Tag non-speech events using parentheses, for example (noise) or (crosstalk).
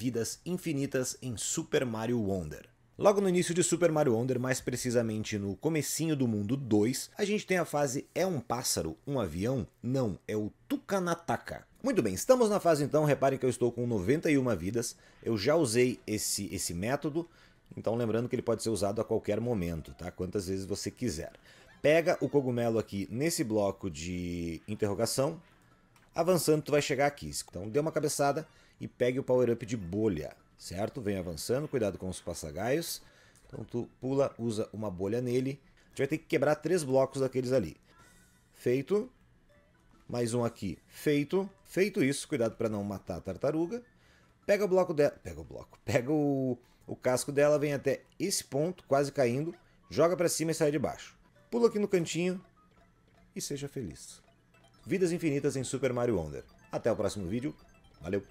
vidas infinitas em Super Mario Wonder. Logo no início de Super Mario Wonder, mais precisamente no comecinho do mundo 2, a gente tem a fase é um pássaro, um avião? Não, é o Tucanataca. Muito bem, estamos na fase então, reparem que eu estou com 91 vidas, eu já usei esse, esse método, então lembrando que ele pode ser usado a qualquer momento, tá? Quantas vezes você quiser. Pega o cogumelo aqui nesse bloco de interrogação, Avançando, tu vai chegar aqui. Então dê uma cabeçada e pegue o power-up de bolha, certo? Vem avançando, cuidado com os passagaios. Então tu pula, usa uma bolha nele. A gente vai ter que quebrar três blocos daqueles ali. Feito. Mais um aqui. Feito. Feito isso, cuidado para não matar a tartaruga. Pega o bloco dela. Pega o bloco. (laughs) Pega o, o casco dela, vem até esse ponto, quase caindo. Joga para cima e sai de baixo. Pula aqui no cantinho e seja feliz vidas infinitas em Super Mario Wonder. Até o próximo vídeo, valeu!